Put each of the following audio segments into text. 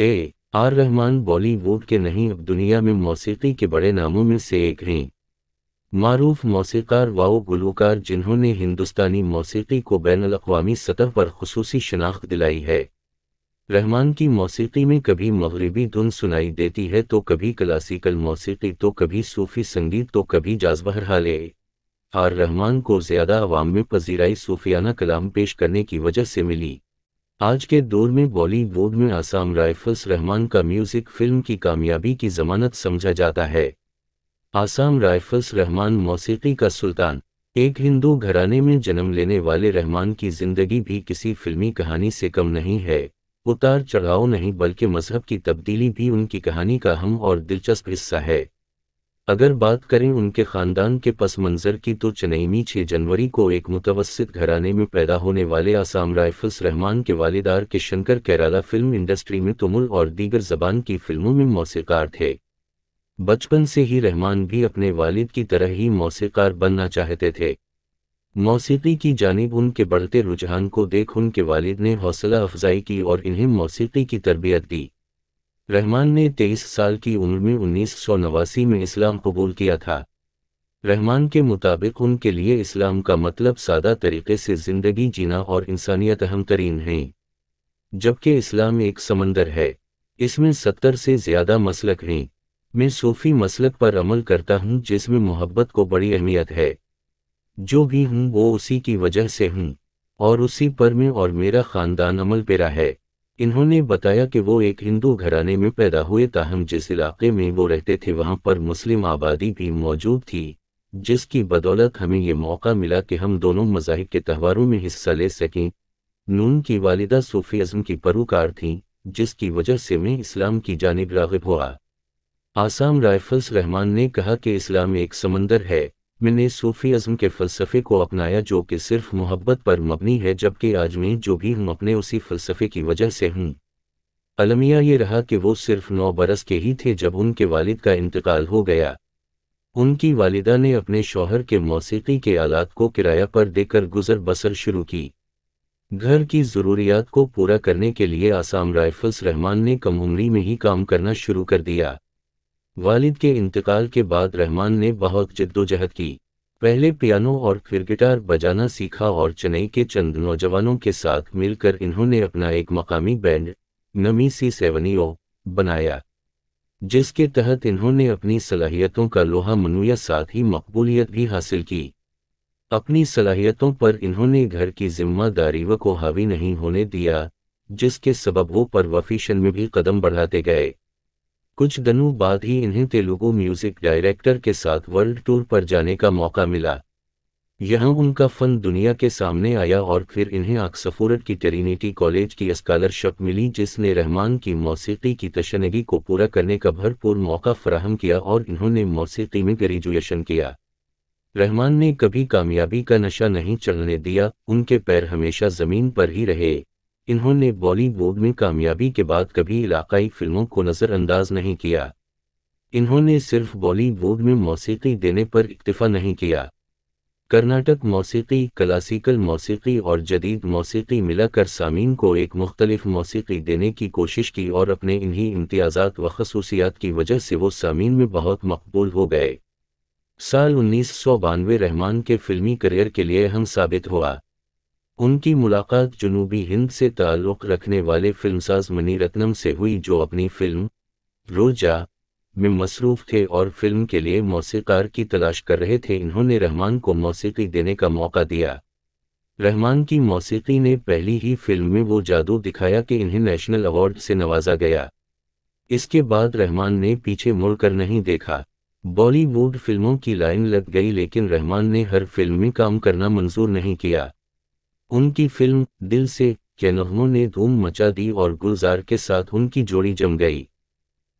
A R Rahman Bollywood के नहीं अब दुनिया में मौसीकी के बड़े नामों में से एक हैं मरूफ मौसीकार वाओ गुलूकार जिन्होंने हिंदुस्तानी मौसीकी को बैन अवी सतह पर खसूसी शनाख्त दिलाई है रहमान की मौसीकी में कभी मगरबी धुन सुनाई देती है तो कभी क्लासिकल मौसीकी तो कभी सूफी संगीत तो कभी जाजबहर हाले आर रहमान को ज़्यादा अवाम में पजीराई सूफियाना कलाम पेश करने की वजह से मिली आज के दौर में बॉलीवुड में आसाम राइफल्स रहमान का म्यूजिक फिल्म की कामयाबी की जमानत समझा जाता है आसाम राइफल्स रहमान मौसीकी का सुल्तान एक हिंदू घराने में जन्म लेने वाले रहमान की जिंदगी भी किसी फिल्मी कहानी से कम नहीं है उतार चढ़ाव नहीं बल्कि मजहब की तब्दीली भी उनकी कहानी का हम और दिलचस्प हिस्सा है अगर बात करें उनके खानदान के पस मंजर की तो चनैनी 6 जनवरी को एक मुतवसत घराने में पैदा होने वाले आसाम राइफल्स रहमान के वालेदार किशनकर केराला फिल्म इंडस्ट्री में तुमुल और दीगर जबान की फिल्मों में मौसीकार थे बचपन से ही रहमान भी अपने वालिद की तरह ही मौसीकार बनना चाहते थे मौसीकी की जानब उनके बढ़ते रुझान को देख उनके वालिद ने हौसला अफजाई की और इन्हें मौसीकी की तरबियत दी रहमान ने तेईस साल की उम्र में उन्नीस में इस्लाम कबूल किया था रहमान के मुताबिक उनके लिए इस्लाम का मतलब सादा तरीके से ज़िंदगी जीना और इंसानियत अहम तरीन है जबकि इस्लाम एक समंदर है इसमें सत्तर से ज़्यादा मसलक हैं मैं सूफी मसलक पर अमल करता हूँ जिसमें मोहब्बत को बड़ी अहमियत है जो भी हूँ वो उसी की वजह से हूँ और उसी पर मैं और मेरा ख़ानदान अमल पेरा है इन्होंने बताया कि वो एक हिंदू घराने में पैदा हुए ताहम जिस इलाके में वो रहते थे वहाँ पर मुस्लिम आबादी भी मौजूद थी जिसकी बदौलत हमें ये मौका मिला कि हम दोनों मजाहब के त्यौहारों में हिस्सा ले सकें नून की वालिदा सूफी अज़म की परोकार थी जिसकी वजह से मैं इस्लाम की जानब रागब हुआ आसाम राइफल्स रहमान ने कहा कि इस्लाम एक समंदर है मैंने सूफ़ी अज़म के फ़लसफ़े को अपनाया जो कि सिर्फ मोहब्बत पर मबनी है जबकि आज में जो भी हम अपने उसी फ़लसफ़े की वजह से हूँ अलमिया ये रहा कि वो सिर्फ नौ बरस के ही थे जब उनके वालिद का इंतकाल हो गया उनकी वालिदा ने अपने शौहर के मौसीकी के आलात को किराया पर देकर गुजर बसर शुरू की घर की ज़रूरियात को पूरा करने के लिए आसाम राइफल्स रहमान ने कम उम्री में ही काम करना शुरू कर दिया वालिद के इंतकाल के बाद रहमान ने बहुत जद्दोजहद की पहले पियानो और फिर गिटार बजाना सीखा और चेन्नई के चंद नौजवानों के साथ मिलकर इन्होंने अपना एक मकामी बैंड नमी सी सेवनियो बनाया जिसके तहत इन्होंने अपनी सलाहियतों का लोहा मनुया साथ ही मकबूलियत भी हासिल की अपनी सलाहियतों पर इन्होंने घर की जिम्मेदारी व को हावी नहीं होने दिया जिसके सबब वो परवफी में भी कदम बढ़ाते गए कुछ दिनों बाद ही इन्हें तेलुगु म्यूजिक डायरेक्टर के साथ वर्ल्ड टूर पर जाने का मौका मिला यहां उनका फन दुनिया के सामने आया और फिर इन्हें आक्सफोरट की टेरिनेटी कॉलेज की स्कॉलरशिप मिली जिसने रहमान की मौसीकी की तशनगी को पूरा करने का भरपूर मौका फराहम किया और इन्होंने मौसीकी में ग्रेजुएशन किया रहमान ने कभी कामयाबी का नशा नहीं चलने दिया उनके पैर हमेशा ज़मीन पर ही रहे इन्होंने बॉलीवुड में कामयाबी के बाद कभी इलाकाई फिल्मों को नज़रअंदाज नहीं किया इन्होंने सिर्फ बॉलीवुड में मौसीकी देने पर इक्तफा नहीं किया कर्नाटक मौसीकी क्लासिकल मौसीकी और जदीद मौसीकी मिलाकर सामीन को एक मुख्तलिफ मौसीकी देने की कोशिश की और अपने इन्हीं इम्तियाजात व खसूसियात की वजह से वो सामीन में बहुत मकबूल हो गए साल उन्नीस सौ बानवे रहमान के फिल्मी करियर के लिए अहम साबित हुआ उनकी मुलाकात जुनूबी हिंद से ताल्लुक़ रखने वाले फिल्मसाज मनी रत्नम से हुई जो अपनी फिल्म रोजा में मसरूफ़ थे और फिल्म के लिए मौसीकार की तलाश कर रहे थे इन्होंने रहमान को मौसीकी देने का मौका दिया रहमान की मौसीकी ने पहली ही फिल्म में वो जादू दिखाया कि इन्हें नेशनल अवार्ड से नवाजा गया इसके बाद रहमान ने पीछे मुड़कर नहीं देखा बॉलीवुड फिल्मों की लाइन लग गई लेकिन रहमान ने हर फिल्म में काम करना मंजूर नहीं किया उनकी फिल्म दिल से कैनोहनों ने धूम मचा दी और गुलजार के साथ उनकी जोड़ी जम गई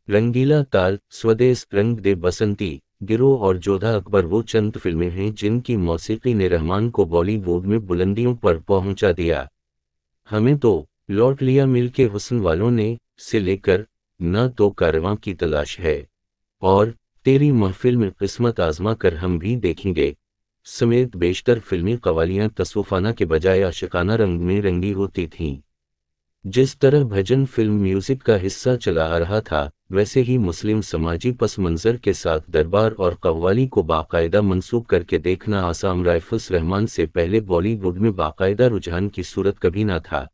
रंगीला ताल स्वदेश रंग दे बसंती गिरोह और जोधा अकबर वो चंद फिल्में हैं जिनकी मौसीकी ने रहमान को बॉलीवुड में बुलंदियों पर पहुंचा दिया हमें तो लौट लिया मिल के हुसन वालों ने से लेकर न तो कारवां की तलाश है और तेरी महफिल में किस्मत आजमा कर हम भी देखेंगे समेत बेशतर फिल्मी कवालियां तसोफाना के बजाय आशिकाना रंग में रंगी होती थीं जिस तरह भजन फिल्म म्यूजिक का हिस्सा चला आ रहा था वैसे ही मुस्लिम समाजी पस मंजर के साथ दरबार और कव्वाली को बाकायदा मंसूब करके देखना आसाम राइफल्स रहमान से पहले बॉलीवुड में बाकायदा रुझान की सूरत कभी ना था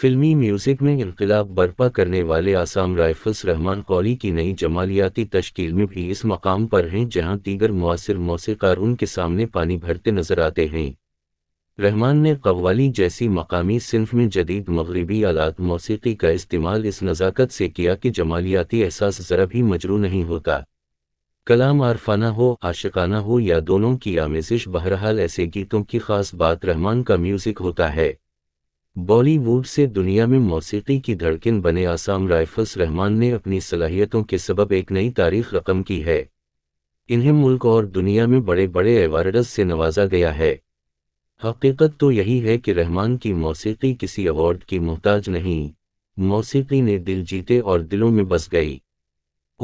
फिल्मी म्यूजिक में इनकलाब बर्पा करने वाले आसाम राइफल्स रहमान कौली की नई जमालियाती तश्कील में भी इस मकाम पर हैं जहां दीगर मुआसर मौसीकार उनके सामने पानी भरते नजर आते हैं रहमान ने कव्वाली जैसी मकामी सिंफ में जदीद मगरबी आलात मौसीकी का इस्तेमाल इस नज़ाकत से किया कि जमालियाती एहसास ज़रा भी मजरू नहीं होता कलाम आरफाना हो आशिकाना हो या दोनों की आमेजिश बहरहाल ऐसे गीतों की खास बात रहमान का म्यूज़िक होता है बॉलीवुड से दुनिया में मौसीकी की धड़कन बने आसाम राइफल्स रहमान ने अपनी सलाहियतों के सबब एक नई तारीख रकम की है इन्हें मुल्क और दुनिया में बड़े बड़े एवार्डस से नवाजा गया है हकीकत तो यही है कि रहमान की मौसीकी किसी अवार्ड की मोहताज नहीं मौसीकी ने दिल जीते और दिलों में बस गई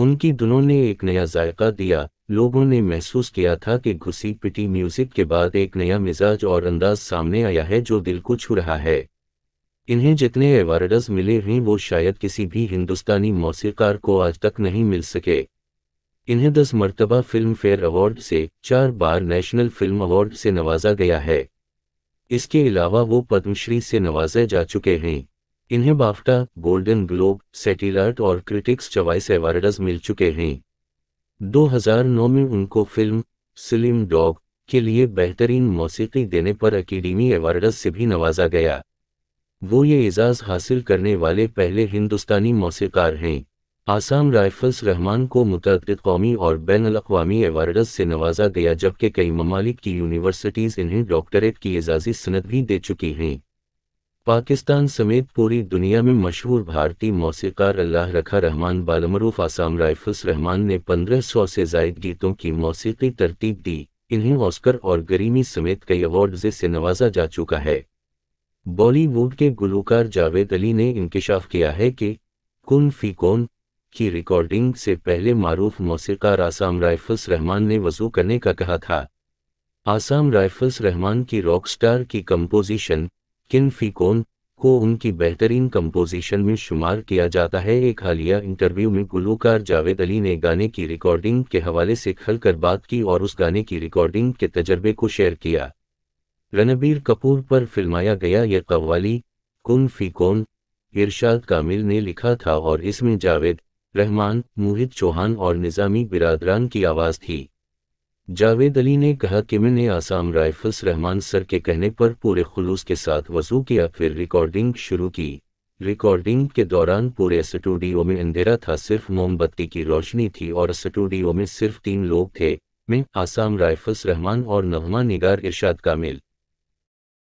उनकी धुनों ने एक नया जायका दिया लोगों ने महसूस किया था कि घुसी पिटी म्यूजिक के बाद एक नया मिजाज और अंदाज सामने आया है जो दिल को छू रहा है इन्हें जितने अवार्डस मिले हैं वो शायद किसी भी हिंदुस्तानी मौसीकार को आज तक नहीं मिल सके इन्हें दस मरतबा फिल्म फेयर अवार्ड से चार बार नेशनल फिल्म अवार्ड से नवाजा गया है इसके अलावा वो पद्मश्री से नवाजे जा चुके हैं इन्हें बाफ्टा गोल्डन ग्लोब सेटेलाइट और क्रिटिक्स चवाइस एवार्डस मिल चुके हैं 2009 में उनको फिल्म स्लिम डॉग के लिए बेहतरीन मौसीकी देने पर अकेडमी एवार्डस से भी नवाजा गया वो ये एजाज़ हासिल करने वाले पहले हिंदुस्तानी मौसीकार हैं आसाम राइफल्स रहमान को मुतद कौमी और बैन अवी एवार्डस से नवाजा गया जबकि कई ममालिक की यूनिवर्सिटीज़ इन्हें डॉक्टरेट की एजाज़ी सनत भी दे चुकी हैं पाकिस्तान समेत पूरी दुनिया में मशहूर भारतीय मौसीकार अल्लाह रखा रहमान बालमरूफ आसाम राइफल्स रहमान ने पंद्रह सौ से जायद गीतों की मौसीकी तरतीब दी इन्हें ऑस्कर और गरीमी समेत कई अवार्ड से नवाजा जा चुका है बॉलीवुड के गुलकार जावेद अली ने इंकशाफ किया है कि कुन फी कौन की रिकॉर्डिंग से पहले मारूफ मौसीकार आसाम राइफल्स रहमान ने वजू करने का कहा था आसाम राइफल्स रहमान की रॉकस्टार की कंपोजिशन किन फी कौन को उनकी बेहतरीन कंपोजिशन में शुमार किया जाता है एक हालिया इंटरव्यू में गुलकार जावेद अली ने गाने की रिकॉर्डिंग के हवाले से खल कर बात की और उस गाने की रिकॉर्डिंग के तजर्बे को शेयर किया रणबीर कपूर पर फिल्माया गया यह कव्वाली कुन फी कौन इरशाद कामिल ने लिखा था और इसमें जावेद रहमान मोहित चौहान और निज़ामी बिरादरान की आवाज़ थी जावेद अली ने कहा कि मैंने आसाम राइफल्स रहमान सर के कहने पर पूरे खुलूस के साथ वजू किया फिर रिकॉर्डिंग शुरू की रिकॉर्डिंग के दौरान पूरे स्टूडियो में अंधेरा था सिर्फ मोमबत्ती की रोशनी थी और स्टूडियो में सिर्फ तीन लोग थे मैं आसाम राइफल्स रहमान और नगमा निगार इरशाद कामिल